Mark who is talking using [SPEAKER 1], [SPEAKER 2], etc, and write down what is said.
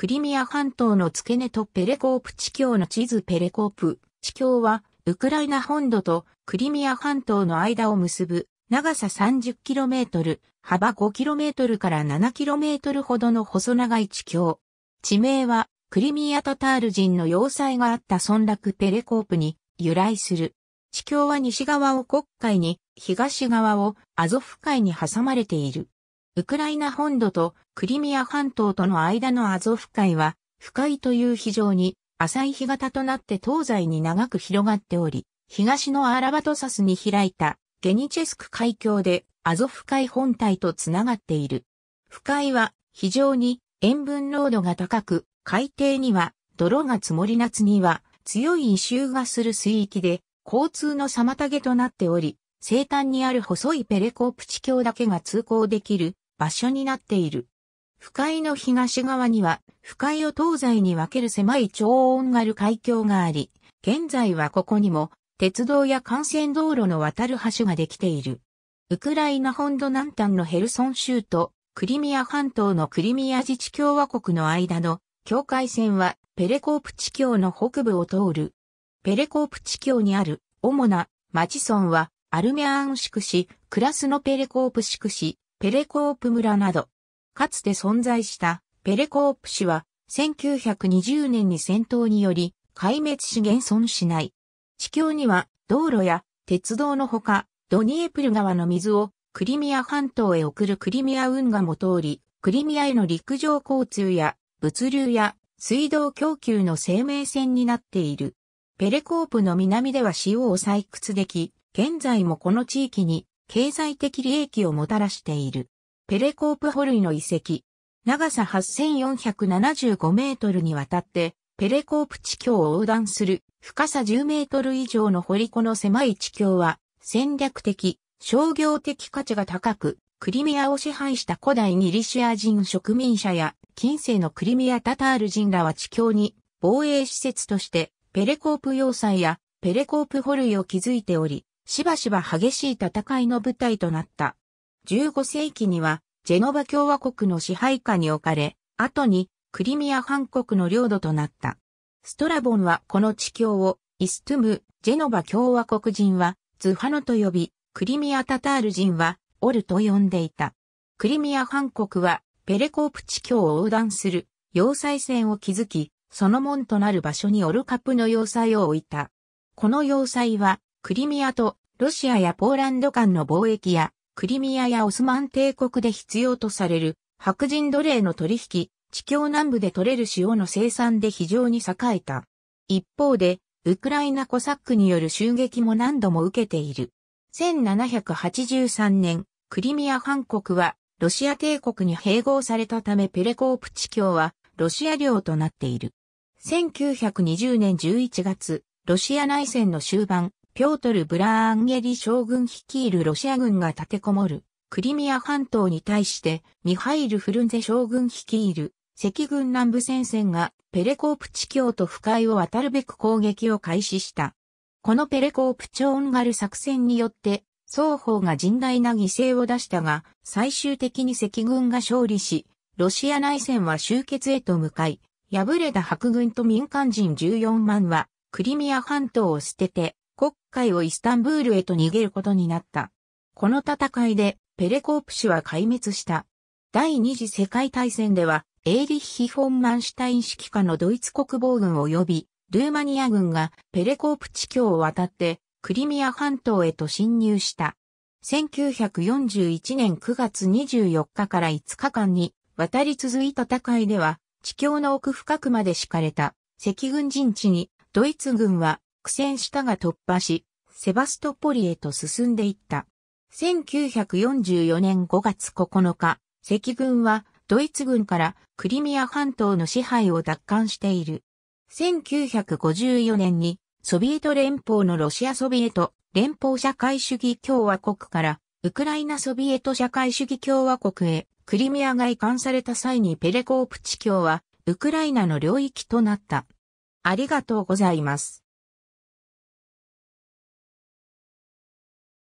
[SPEAKER 1] クリミア半島の付け根とペレコープ地峡の地図ペレコープ地境は、ウクライナ本土とクリミア半島の間を結ぶ、長さ 30km、幅 5km から 7km ほどの細長い地境。地名は、クリミアタタール人の要塞があった村落ペレコープに由来する。地境は西側を黒海に、東側をアゾフ海に挟まれている。ウクライナ本土とクリミア半島との間のアゾフ海は、深いという非常に浅い干潟となって東西に長く広がっており、東のアラバトサスに開いたゲニチェスク海峡でアゾフ海本体とつながっている。深いは非常に塩分濃度が高く、海底には泥が積もり夏には強い異臭がする水域で交通の妨げとなっており、西端にある細いペレコープ地橋だけが通行できる場所になっている。深井の東側には、深井を東西に分ける狭い超音る海峡があり、現在はここにも、鉄道や幹線道路の渡る橋ができている。ウクライナ本土南端のヘルソン州と、クリミア半島のクリミア自治共和国の間の境界線はペレコープ地峡の北部を通る。ペレコープ地峡にある主な町村はアルメアンシク市、クラスのペレコープシク市、ペレコープ村など、かつて存在したペレコープ市は1920年に戦闘により壊滅し現存しない。地境には道路や鉄道のほか、ドニエプル川の水をクリミア半島へ送るクリミア運河も通り、クリミアへの陸上交通や物流や水道供給の生命線になっている。ペレコープの南では塩を採掘でき、現在もこの地域に経済的利益をもたらしている。ペレコープホルイの遺跡。長さ8475メートルにわたって、ペレコープ地境を横断する深さ10メートル以上の堀子の狭い地境は、戦略的、商業的価値が高く、クリミアを支配した古代ギリシア人植民者や、近世のクリミア・タタール人らは地境に防衛施設として、ペレコープ要塞やペレコープホルイを築いており、しばしば激しい戦いの舞台となった。15世紀には、ジェノバ共和国の支配下に置かれ、後に、クリミア半国の領土となった。ストラボンはこの地境を、イストゥム、ジェノバ共和国人は、ズハノと呼び、クリミアタタール人は、オルと呼んでいた。クリミア半国は、ペレコープ地境を横断する、要塞線を築き、その門となる場所にオルカプの要塞を置いた。この要塞は、クリミアとロシアやポーランド間の貿易や、クリミアやオスマン帝国で必要とされる白人奴隷の取引、地境南部で取れる塩の生産で非常に栄えた。一方で、ウクライナコサックによる襲撃も何度も受けている。1783年、クリミア半国はロシア帝国に併合されたためペレコープ地境はロシア領となっている。1920年11月、ロシア内戦の終盤、ピョートル・ブラーンゲリ将軍率いるロシア軍が立てこもる、クリミア半島に対して、ミハイル・フルンゼ将軍率いる、赤軍南部戦線が、ペレコープ地境と不快を渡るべく攻撃を開始した。このペレコープ超音ーガル作戦によって、双方が甚大な犠牲を出したが、最終的に赤軍が勝利し、ロシア内戦は終結へと向かい、敗れた白軍と民間人14万は、クリミア半島を捨てて、国会をイスタンブールへと逃げることになった。この戦いでペレコープ氏は壊滅した。第二次世界大戦では、エーリッヒ・フォン・マンシュタイン指揮下のドイツ国防軍及び、ルーマニア軍がペレコープ地境を渡って、クリミア半島へと侵入した。1941年9月24日から5日間に渡り続いた戦いでは、地境の奥深くまで敷かれた赤軍陣地にドイツ軍は苦戦したが突破し、セバストポリへと進んでいった。1944年5月9日、赤軍はドイツ軍からクリミア半島の支配を奪還している。1954年にソビエト連邦のロシアソビエト連邦社会主義共和国からウクライナソビエト社会主義共和国へクリミアが移管された際にペレコープ地境はウクライナの領域となった。ありがとうございます。